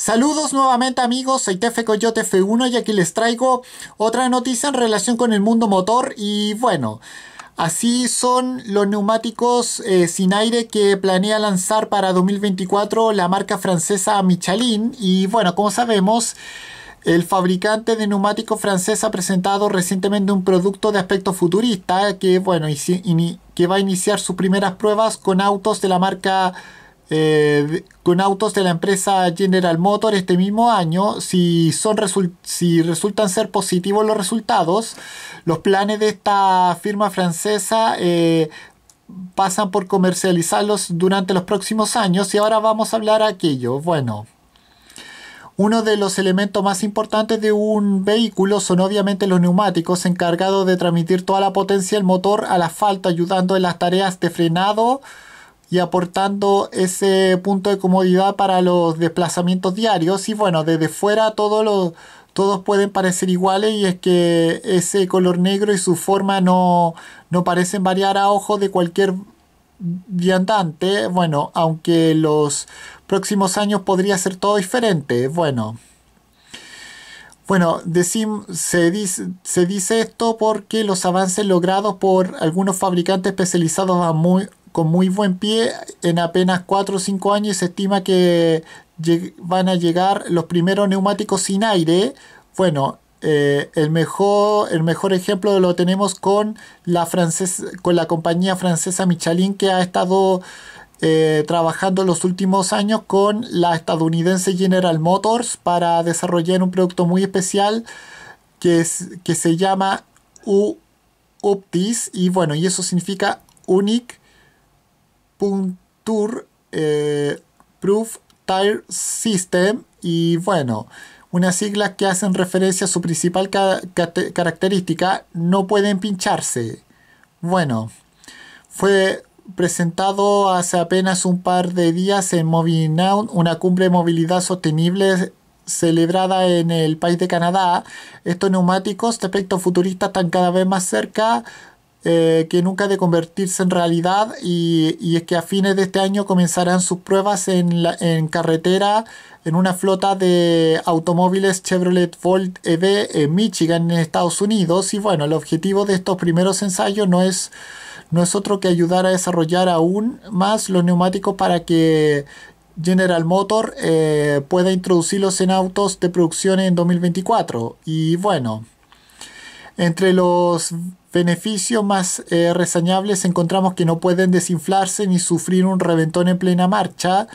Saludos nuevamente amigos, soy TF Coyote F1 y aquí les traigo otra noticia en relación con el mundo motor y bueno, así son los neumáticos eh, sin aire que planea lanzar para 2024 la marca francesa Michelin y bueno, como sabemos... El fabricante de neumáticos francés ha presentado recientemente un producto de aspecto futurista que, bueno, que va a iniciar sus primeras pruebas con autos de la marca eh, con autos de la empresa General Motors este mismo año. Si, son si resultan ser positivos los resultados, los planes de esta firma francesa eh, pasan por comercializarlos durante los próximos años y ahora vamos a hablar aquello. Bueno. Uno de los elementos más importantes de un vehículo son obviamente los neumáticos encargados de transmitir toda la potencia del motor a la asfalto, ayudando en las tareas de frenado, y aportando ese punto de comodidad para los desplazamientos diarios. Y bueno, desde fuera todos los todos pueden parecer iguales y es que ese color negro y su forma no, parecen variar a ojo de cualquier viandante. Bueno, aunque los próximos años podría ser todo diferente. Bueno. Bueno, se, dice, se, dice, esto porque los avances logrados por algunos fabricantes especializados a muy, con muy buen pie en apenas 4 o 5 años se estima que van a llegar los primeros neumáticos sin aire. Bueno, eh, el, mejor, el mejor ejemplo lo tenemos con la, francesa, con la compañía francesa Michelin que ha estado eh, trabajando los últimos años con la estadounidense General Motors para desarrollar un producto muy especial que, es, que se llama U Uptis y bueno, y eso significa Unique Punctur eh, Proof Tire System y bueno, unas siglas que hacen referencia a su principal característica, no pueden pincharse. Bueno, fue presentado hace apenas un par de días en Now... una cumbre de movilidad sostenible celebrada en el país de Canadá. Estos neumáticos de aspecto futurista están cada vez más cerca eh, que nunca de convertirse en realidad y, es que a fines de este año comenzarán sus pruebas en, carretera en una flota de automóviles Chevrolet Volt EV en Michigan, en Estados Unidos. Y bueno, el objetivo de estos primeros ensayos no es no es otro que ayudar a desarrollar aún más los neumáticos para que General Motor eh, pueda introducirlos en autos de producción en 2024. Y bueno, entre los beneficios más eh, resañables... reseñables encontramos que no pueden desinflarse ni sufrir un reventón en plena marcha,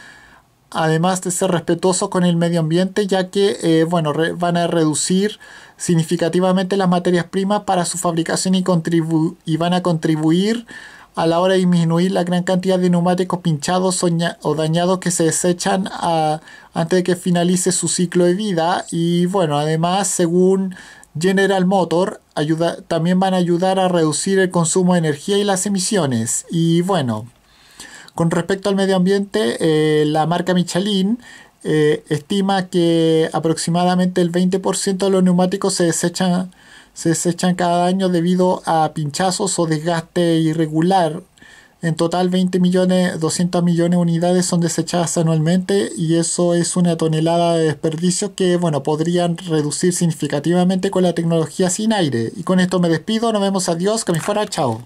además de ser respetuosos con el medio ambiente, ya que eh, bueno, van a reducir significativamente las materias primas para su fabricación y, van a contribuir a la hora de disminuir la gran cantidad de neumáticos pinchados o dañados que se desechan ah, antes de que finalice su ciclo de vida. Y bueno, además, según General Motor ayuda, también van a ayudar a reducir el consumo de energía y las emisiones. Y bueno, con respecto al medio ambiente, eh, la marca Michelin eh, estima que aproximadamente el 20% de los neumáticos se desechan, se desechan cada año debido a pinchazos o desgaste irregular en total, 20 millones, 200 millones de unidades son desechadas anualmente y eso es una tonelada de desperdicios que, bueno, podrían reducir significativamente con la tecnología sin aire. Y con esto me despido, nos vemos, adiós, que me fuera, chao.